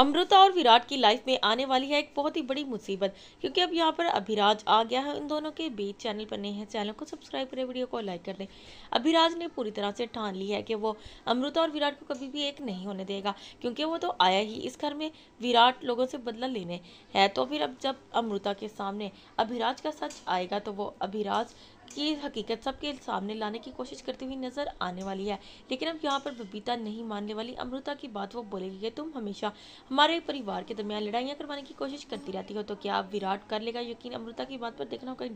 अमृता और विराट की लाइफ में आने वाली है एक बहुत ही बड़ी मुसीबत क्योंकि अब यहाँ पर अभिराज आ गया है उन दोनों के बीच चैनल पर नहीं है चैनल को सब्सक्राइब करें वीडियो को लाइक कर दें अभिराज ने पूरी तरह से ठान ली है कि वो अमृता और विराट को कभी भी एक नहीं होने देगा क्योंकि वो तो आया ही इस घर में विराट लोगों से बदला लेने है तो फिर अब जब अमृता के सामने अभिराज का सच आएगा तो वो अभिराज की हकीकत सबके सामने लाने की कोशिश करती हुई नज़र आने वाली है लेकिन अब यहाँ पर बबीता नहीं मानने वाली अमृता की बात वो बोलेगी तुम हमेशा हमारे परिवार के दरमियान लड़ाइयाँ करवाने की कोशिश करती रहती हो तो क्या अब विराट कर लेगा यकीन अमृता की बात पर देखना होगा